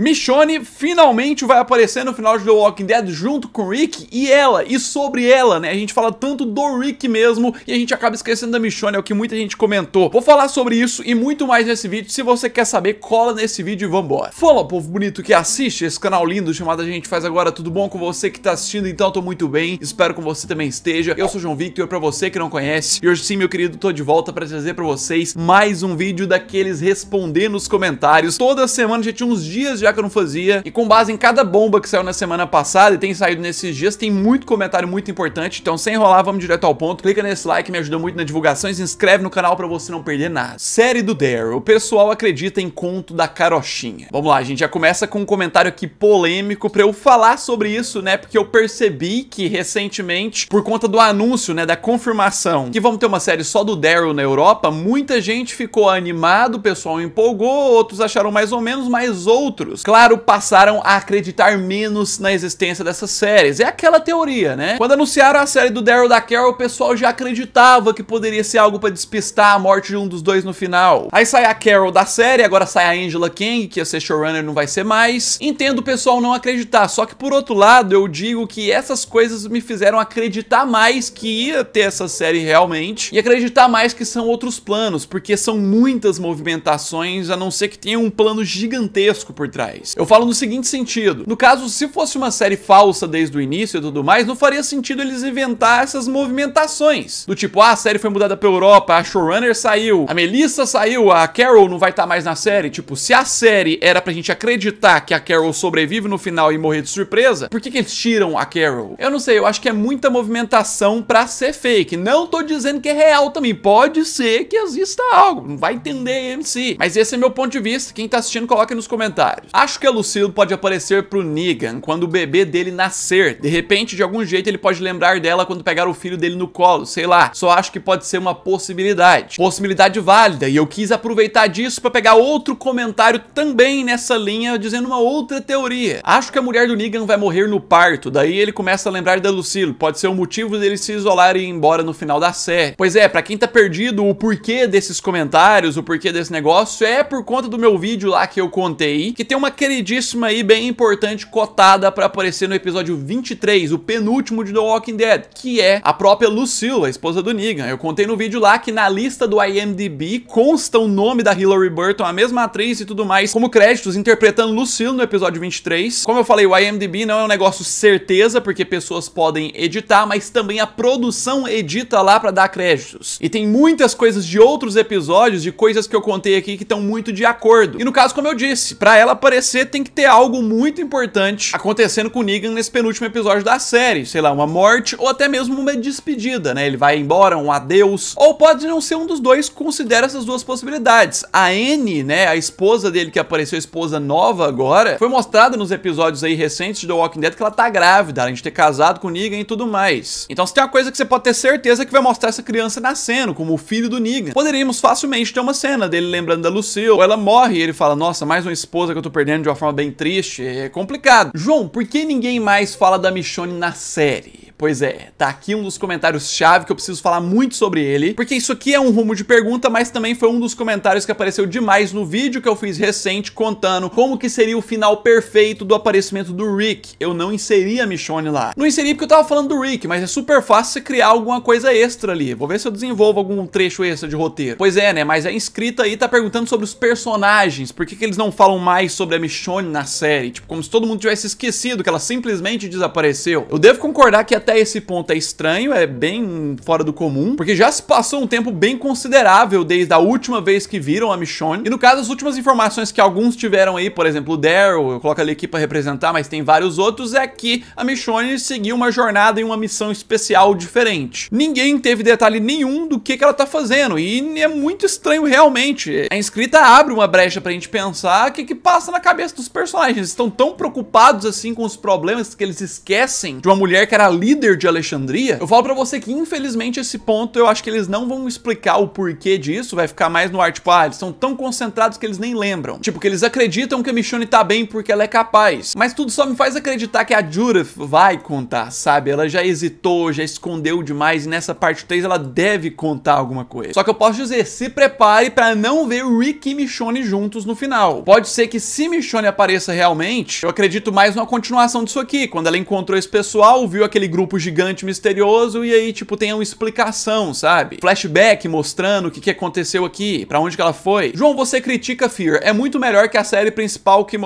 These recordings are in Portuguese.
Michonne finalmente vai aparecer no final de The Walking Dead junto com Rick e ela, e sobre ela, né? A gente fala tanto do Rick mesmo e a gente acaba esquecendo da Michonne, é o que muita gente comentou. Vou falar sobre isso e muito mais nesse vídeo. Se você quer saber, cola nesse vídeo e vambora. Fala, povo bonito que assiste esse canal lindo chamado A Gente Faz Agora. Tudo bom com você que tá assistindo? Então, tô muito bem. Espero que você também esteja. Eu sou João Victor, pra você que não conhece. E hoje sim, meu querido, tô de volta pra trazer pra vocês mais um vídeo daqueles responder nos comentários. Toda semana já tinha uns dias já já que eu não fazia. E com base em cada bomba que saiu na semana passada e tem saído nesses dias, tem muito comentário muito importante. Então, sem enrolar, vamos direto ao ponto. Clica nesse like, me ajuda muito na divulgação e se inscreve no canal pra você não perder nada. Série do Daryl. O pessoal acredita em conto da carochinha. Vamos lá, a gente já começa com um comentário aqui polêmico pra eu falar sobre isso, né? Porque eu percebi que recentemente, por conta do anúncio, né, da confirmação que vamos ter uma série só do Daryl na Europa, muita gente ficou animado, o pessoal empolgou, outros acharam mais ou menos, mas outros livros, claro, passaram a acreditar menos na existência dessas séries. É aquela teoria, né? Quando anunciaram a série do Daryl da Carol, o pessoal já acreditava que poderia ser algo para despistar a morte de um dos dois no final. Aí sai a Carol da série, agora sai a Angela King, que ia ser showrunner, não vai ser mais. Entendo o pessoal não acreditar, só que por outro lado, eu digo que essas coisas me fizeram acreditar mais que ia ter essa série realmente e acreditar mais que são outros planos, porque são muitas movimentações, a não ser que tenha um plano gigantesco por trás eu falo no seguinte sentido: no caso, se fosse uma série falsa desde o início e tudo mais, não faria sentido eles inventar essas movimentações. Do tipo, ah, a série foi mudada pra Europa, a showrunner saiu, a Melissa saiu, a Carol não vai estar tá mais na série. Tipo, se a série era pra gente acreditar que a Carol sobrevive no final e morrer de surpresa, por que, que eles tiram a Carol? Eu não sei, eu acho que é muita movimentação pra ser fake. Não tô dizendo que é real também. Pode ser que exista algo. Não vai entender MC. Mas esse é meu ponto de vista. Quem tá assistindo, coloca nos comentários. Acho que a Lucille pode aparecer pro Negan quando o bebê dele nascer. De repente, de algum jeito, ele pode lembrar dela quando pegar o filho dele no colo, sei lá. Só acho que pode ser uma possibilidade. Possibilidade válida, e eu quis aproveitar disso para pegar outro comentário também nessa linha, dizendo uma outra teoria. Acho que a mulher do Negan vai morrer no parto, daí ele começa a lembrar da Lucille. Pode ser o um motivo dele se isolar e ir embora no final da série. Pois é, para quem tá perdido, o porquê desses comentários, o porquê desse negócio, é por conta do meu vídeo lá que eu contei, que tem um uma queridíssima e bem importante cotada para aparecer no episódio 23, o penúltimo de The Walking Dead, que é a própria Lucille, a esposa do Negan. Eu contei no vídeo lá que na lista do IMDb consta o nome da Hilary Burton, a mesma atriz e tudo mais, como créditos interpretando Lucille no episódio 23. Como eu falei, o IMDb não é um negócio certeza, porque pessoas podem editar, mas também a produção edita lá para dar créditos. E tem muitas coisas de outros episódios, de coisas que eu contei aqui que estão muito de acordo. E no caso, como eu disse, para ela aparecer aparecer, tem que ter algo muito importante acontecendo com o Negan nesse penúltimo episódio da série. Sei lá, uma morte ou até mesmo uma despedida, né? Ele vai embora, um adeus. Ou pode não ser um dos dois, considera essas duas possibilidades. A Anne, né, a esposa dele que apareceu, esposa nova agora, foi mostrada nos episódios aí recentes de The Walking Dead que ela tá grávida, além de ter casado com o Negan e tudo mais. Então se tem uma coisa que você pode ter certeza é que vai mostrar essa criança nascendo, como o filho do Negan. Poderíamos facilmente ter uma cena dele lembrando da Lucille, ou ela morre e ele fala, nossa, mais uma esposa que eu tô perdendo perdendo de uma forma bem triste, é complicado. João, por que ninguém mais fala da Michonne na série? Pois é, tá aqui um dos comentários-chave que eu preciso falar muito sobre ele, porque isso aqui é um rumo de pergunta, mas também foi um dos comentários que apareceu demais no vídeo que eu fiz recente contando como que seria o final perfeito do aparecimento do Rick. Eu não inseri a Michonne lá. Não inseri porque eu tava falando do Rick, mas é super fácil você criar alguma coisa extra ali. Vou ver se eu desenvolvo algum trecho extra de roteiro. Pois é, né, mas a inscrita aí tá perguntando sobre os personagens, por que que eles não falam mais sobre a Michonne na série? Tipo, como se todo mundo tivesse esquecido que ela simplesmente desapareceu. Eu devo concordar que até até esse ponto é estranho, é bem fora do comum, porque já se passou um tempo bem considerável desde a última vez que viram a Michonne. E no caso, as últimas informações que alguns tiveram aí, por exemplo, o Daryl, eu coloco ali aqui pra representar, mas tem vários outros, é que a Michonne seguiu uma jornada e uma missão especial diferente. Ninguém teve detalhe nenhum do que, que ela tá fazendo, e é muito estranho realmente. A escrita abre uma brecha pra gente pensar o que, que passa na cabeça dos personagens. Estão tão preocupados assim com os problemas que eles esquecem de uma mulher que era líder líder de Alexandria, eu falo para você que infelizmente esse ponto eu acho que eles não vão explicar o porquê disso, vai ficar mais no ar, tipo, ah, eles são tão concentrados que eles nem lembram. Tipo, que eles acreditam que a Michonne tá bem porque ela é capaz. Mas tudo só me faz acreditar que a Judith vai contar, sabe? Ela já hesitou, já escondeu demais e nessa parte 3 ela deve contar alguma coisa. Só que eu posso dizer, se prepare para não ver Rick e Michonne juntos no final. Pode ser que se Michonne apareça realmente, eu acredito mais numa continuação disso aqui, quando ela encontrou esse pessoal, viu aquele grupo grupo gigante misterioso e aí, tipo, tem uma explicação, sabe? Flashback mostrando o que, que aconteceu aqui, para onde que ela foi. João, você critica Fear. É muito melhor que a série principal que...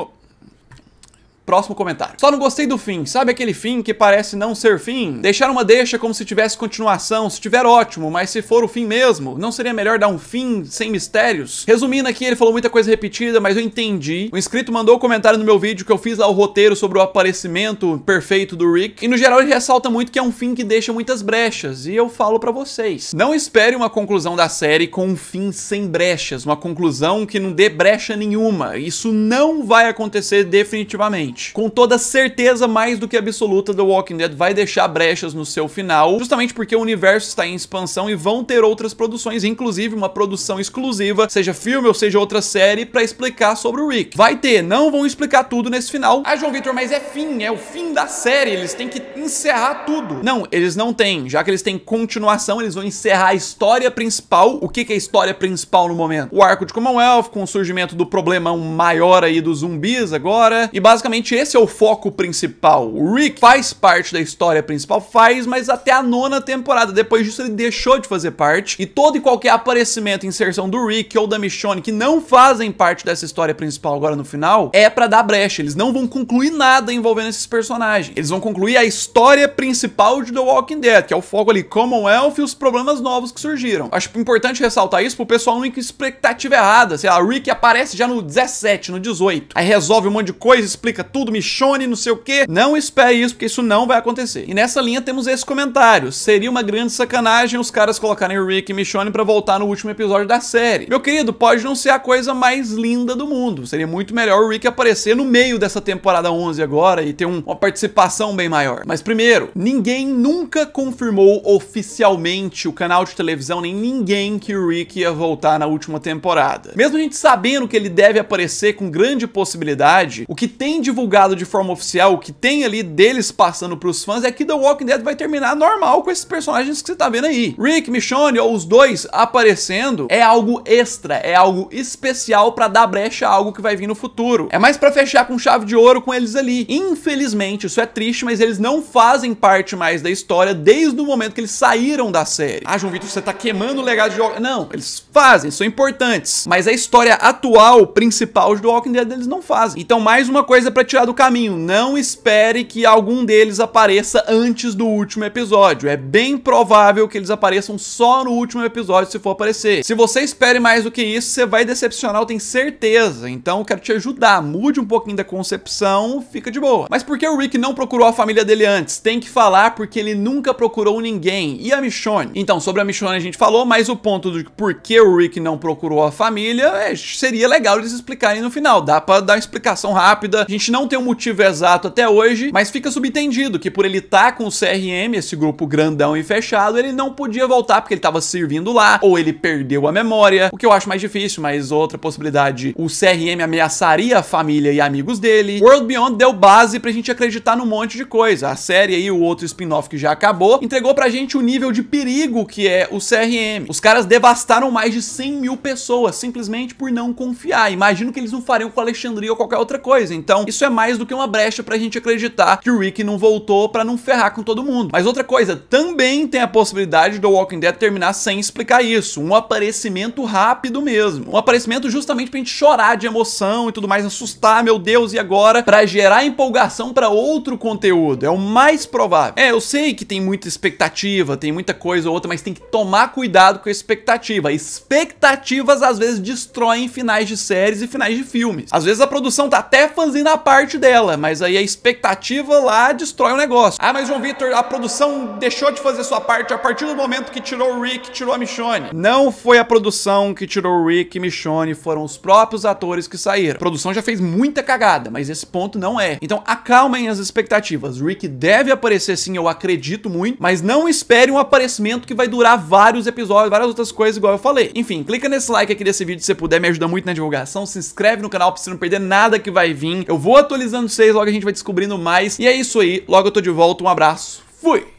Próximo comentário. Só não gostei do fim. Sabe aquele fim que parece não ser fim? Deixar uma deixa como se tivesse continuação. Se tiver, ótimo. Mas se for o fim mesmo, não seria melhor dar um fim sem mistérios? Resumindo aqui, ele falou muita coisa repetida, mas eu entendi. O inscrito mandou o um comentário no meu vídeo que eu fiz lá o roteiro sobre o aparecimento perfeito do Rick. E no geral ele ressalta muito que é um fim que deixa muitas brechas. E eu falo para vocês. Não espere uma conclusão da série com um fim sem brechas. Uma conclusão que não dê brecha nenhuma. Isso não vai acontecer definitivamente seguinte, com toda certeza mais do que absoluta, The Walking Dead vai deixar brechas no seu final, justamente porque o universo está em expansão e vão ter outras produções, inclusive uma produção exclusiva, seja filme ou seja outra série, para explicar sobre o Rick. Vai ter, não vão explicar tudo nesse final. Ah, João Vitor, mas é fim, é o fim da série, eles têm que encerrar tudo. Não, eles não têm, já que eles têm continuação, eles vão encerrar a história principal. O que, que é a história principal no momento? O arco de Commonwealth, com o surgimento do problemão maior aí dos zumbis agora, e basicamente Basicamente, esse é o foco principal. O Rick faz parte da história principal, faz, mas até a nona temporada. Depois disso, ele deixou de fazer parte. E todo e qualquer aparecimento, inserção do Rick ou da Michonne que não fazem parte dessa história principal agora no final, é para dar brecha. Eles não vão concluir nada envolvendo esses personagens. Eles vão concluir a história principal de The Walking Dead, que é o foco ali Commonwealth e os problemas novos que surgiram. Acho importante ressaltar isso pro pessoal não ir com expectativa errada. Sei lá, Rick aparece já no 17, no 18. Aí resolve um monte de coisa, explica tudo, Michone, não sei o quê. Não espere isso, porque isso não vai acontecer. E nessa linha temos esse comentário. Seria uma grande sacanagem os caras colocarem Rick e Michonne pra voltar no último episódio da série. Meu querido, pode não ser a coisa mais linda do mundo. Seria muito melhor o Rick aparecer no meio dessa temporada 11 agora e ter um, uma participação bem maior. Mas primeiro, ninguém nunca confirmou oficialmente o canal de televisão, nem ninguém que o Rick ia voltar na última temporada. Mesmo a gente sabendo que ele deve aparecer com grande possibilidade, o que tem divulgado divulgado de forma oficial, o que tem ali deles passando pros fãs é que The Walking Dead vai terminar normal com esses personagens que você tá vendo aí. Rick, Michonne ou os dois aparecendo é algo extra, é algo especial pra dar brecha a algo que vai vir no futuro. É mais pra fechar com chave de ouro com eles ali. Infelizmente, isso é triste, mas eles não fazem parte mais da história desde o momento que eles saíram da série. Ah, João Vitor, você tá queimando o legado de Não, eles fazem, são importantes. Mas a história atual, principal de The Walking Dead, eles não fazem. Então, mais uma coisa pra te tirar do caminho. Não espere que algum deles apareça antes do último episódio. É bem provável que eles apareçam só no último episódio se for aparecer. Se você espere mais do que isso, você vai decepcionar, eu tenho certeza. Então eu quero te ajudar. Mude um pouquinho da concepção, fica de boa. Mas por que o Rick não procurou a família dele antes? Tem que falar porque ele nunca procurou ninguém. E a Michonne? Então, sobre a Michonne a gente falou, mas o ponto do por que o Rick não procurou a família é, seria legal eles explicarem no final. Dá pra dar uma explicação rápida. A gente não não tem um motivo exato até hoje, mas fica subentendido que por ele estar tá com o CRM, esse grupo grandão e fechado, ele não podia voltar porque ele estava servindo lá, ou ele perdeu a memória, o que eu acho mais difícil, mas outra possibilidade, o CRM ameaçaria a família e amigos dele. World Beyond deu base pra gente acreditar num monte de coisa. A série e o outro spin-off que já acabou, entregou pra gente o nível de perigo que é o CRM. Os caras devastaram mais de 100 mil pessoas simplesmente por não confiar. Imagino que eles não fariam com Alexandria ou qualquer outra coisa. Então, isso é mais do que uma brecha pra gente acreditar que o Rick não voltou pra não ferrar com todo mundo. Mas outra coisa, também tem a possibilidade do Walking Dead terminar sem explicar isso. Um aparecimento rápido mesmo. Um aparecimento justamente pra gente chorar de emoção e tudo mais, assustar, meu Deus, e agora? Pra gerar empolgação pra outro conteúdo. É o mais provável. É, eu sei que tem muita expectativa, tem muita coisa ou outra, mas tem que tomar cuidado com a expectativa. Expectativas às vezes destroem finais de séries e finais de filmes. Às vezes a produção tá até fazendo a parte parte dela, mas aí a expectativa lá destrói o negócio. Ah, mas João Vitor, a produção deixou de fazer sua parte a partir do momento que tirou o Rick, tirou a Michonne. Não foi a produção que tirou o Rick e Michonne, foram os próprios atores que saíram. A produção já fez muita cagada, mas esse ponto não é. Então acalmem as expectativas. Rick deve aparecer sim, eu acredito muito, mas não espere um aparecimento que vai durar vários episódios, várias outras coisas, igual eu falei. Enfim, clica nesse like aqui desse vídeo se você puder, me ajuda muito na divulgação, se inscreve no canal pra você não perder nada que vai vir. Eu vou atualizando vocês, logo a gente vai descobrindo mais. E é isso aí, logo eu tô de volta, um abraço, fui!